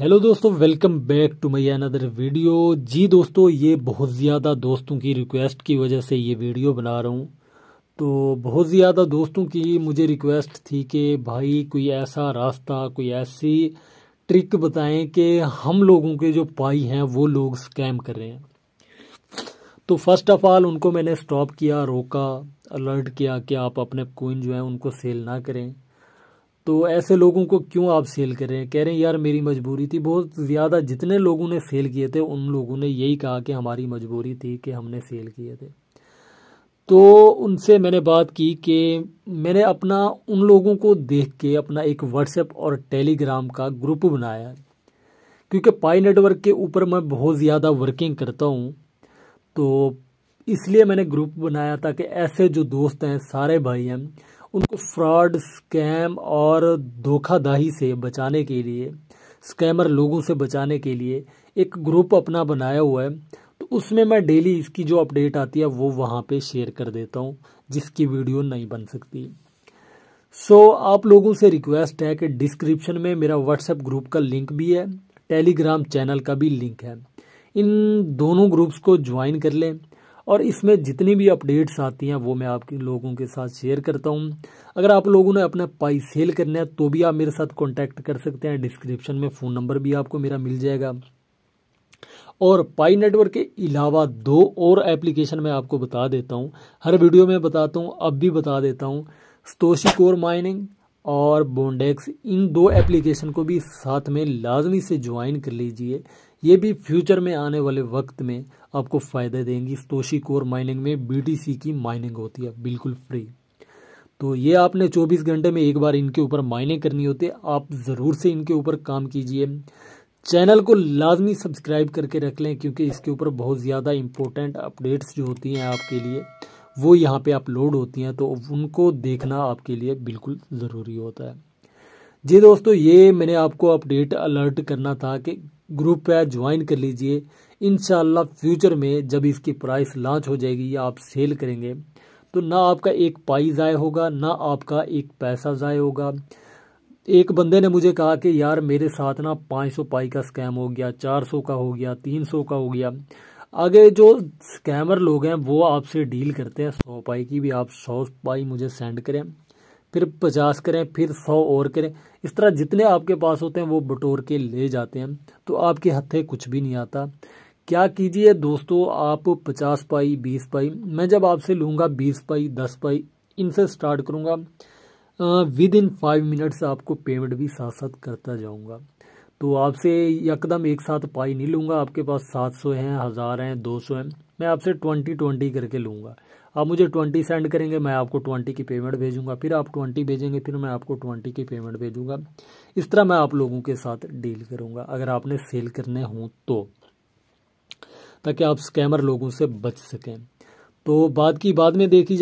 hello दोस्तों welcome back to my another video जी दोस्तों ये बहुत ज़्यादा दोस्तों की रिक्वेस्ट की वजह से ये वीडियो बना रहा हूँ तो बहुत ज़्यादा दोस्तों की मुझे रिक्वेस्ट थी कि भाई कोई ऐसा रास्ता कोई ऐसी ट्रिक बताएं कि हम लोगों के जो पाई हैं वो लोग स्कैम कर रहे हैं तो फर्स्ट ऑफ ऑल उनको मैंने स्टॉप किया रोका अलर्ट किया कि आप अपने कोइन जो है उनको सेल ना करें तो ऐसे लोगों को क्यों आप सेल कर रहे हैं कह रहे हैं यार मेरी मजबूरी थी बहुत ज़्यादा जितने लोगों ने सेल किए थे उन लोगों ने यही कहा कि हमारी मजबूरी थी कि हमने सेल किए थे तो उनसे मैंने बात की कि मैंने अपना उन लोगों को देख के अपना एक व्हाट्सएप और टेलीग्राम का ग्रुप बनाया क्योंकि पाई नेटवर्क के ऊपर मैं बहुत ज़्यादा वर्किंग करता हूँ तो इसलिए मैंने ग्रुप बनाया था कि ऐसे जो दोस्त हैं सारे भाई हैं उनको फ्रॉड स्कैम और धोखाधाही से बचाने के लिए स्कैमर लोगों से बचाने के लिए एक ग्रुप अपना बनाया हुआ है तो उसमें मैं डेली इसकी जो अपडेट आती है वो वहाँ पे शेयर कर देता हूँ जिसकी वीडियो नहीं बन सकती सो so, आप लोगों से रिक्वेस्ट है कि डिस्क्रिप्शन में मेरा व्हाट्सएप ग्रुप का लिंक भी है टेलीग्राम चैनल का भी लिंक है इन दोनों ग्रुप्स को ज्वाइन कर लें और इसमें जितनी भी अपडेट्स आती हैं वो मैं आपके लोगों के साथ शेयर करता हूँ अगर आप लोगों ने अपना पाई सेल करना है तो भी आप मेरे साथ कॉन्टैक्ट कर सकते हैं डिस्क्रिप्शन में फ़ोन नंबर भी आपको मेरा मिल जाएगा और पाई नेटवर्क के अलावा दो और एप्लीकेशन मैं आपको बता देता हूँ हर वीडियो में बताता हूँ अब भी बता देता हूँ स्तोशी कोर माइनिंग और बोंडेक्स इन दो एप्लीकेशन को भी साथ में लाजमी से ज्वाइन कर लीजिए ये भी फ्यूचर में आने वाले वक्त में आपको फ़ायदा देंगी तोशी कोर माइनिंग में बीटीसी की माइनिंग होती है बिल्कुल फ्री तो ये आपने 24 घंटे में एक बार इनके ऊपर माइनिंग करनी होती है आप ज़रूर से इनके ऊपर काम कीजिए चैनल को लाजमी सब्सक्राइब करके रख लें क्योंकि इसके ऊपर बहुत ज़्यादा इंपॉर्टेंट अपडेट्स जो होती हैं आपके लिए वो यहाँ पे अपलोड होती हैं तो उनको देखना आपके लिए बिल्कुल ज़रूरी होता है जी दोस्तों ये मैंने आपको अपडेट अलर्ट करना था कि ग्रुप पे ज्वाइन कर लीजिए इन फ्यूचर में जब इसकी प्राइस लॉन्च हो जाएगी या आप सेल करेंगे तो ना आपका एक पाई ज़ाय होगा ना आपका एक पैसा ज़ाय होगा एक बंदे ने मुझे कहा कि यार मेरे साथ ना 500 पाई का स्कैम हो गया 400 का हो गया 300 का हो गया आगे जो स्कैमर लोग हैं वो आपसे डील करते हैं 100 पाई की भी आप 100 पाई मुझे सेंड करें फिर पचास करें फिर सौ और करें इस तरह जितने आपके पास होते हैं वो बटोर के ले जाते हैं तो आपके हथे कुछ भी नहीं आता क्या कीजिए दोस्तों आप पचास पाई बीस पाई मैं जब आपसे लूँगा बीस पाई दस पाई इनसे स्टार्ट करूँगा विद इन फाइव मिनट्स आपको पेमेंट भी साथ साथ करता जाऊँगा तो आपसे यकदम एक साथ पाई नहीं लूँगा आपके पास सात सौ हैं हज़ार हैं दो सौ हैं मैं आपसे ट्वेंटी ट्वेंटी करके लूँगा आप मुझे ट्वेंटी सेंड करेंगे मैं आपको ट्वेंटी की पेमेंट भेजूंगा फिर आप ट्वेंटी भेजेंगे फिर मैं आपको ट्वेंटी की पेमेंट भेजूंगा इस तरह मैं आप लोगों के साथ डील करूंगा अगर आपने सेल करने हों तो ताकि आप स्कैमर लोगों से बच सकें तो बाद की बाद में देखी जाए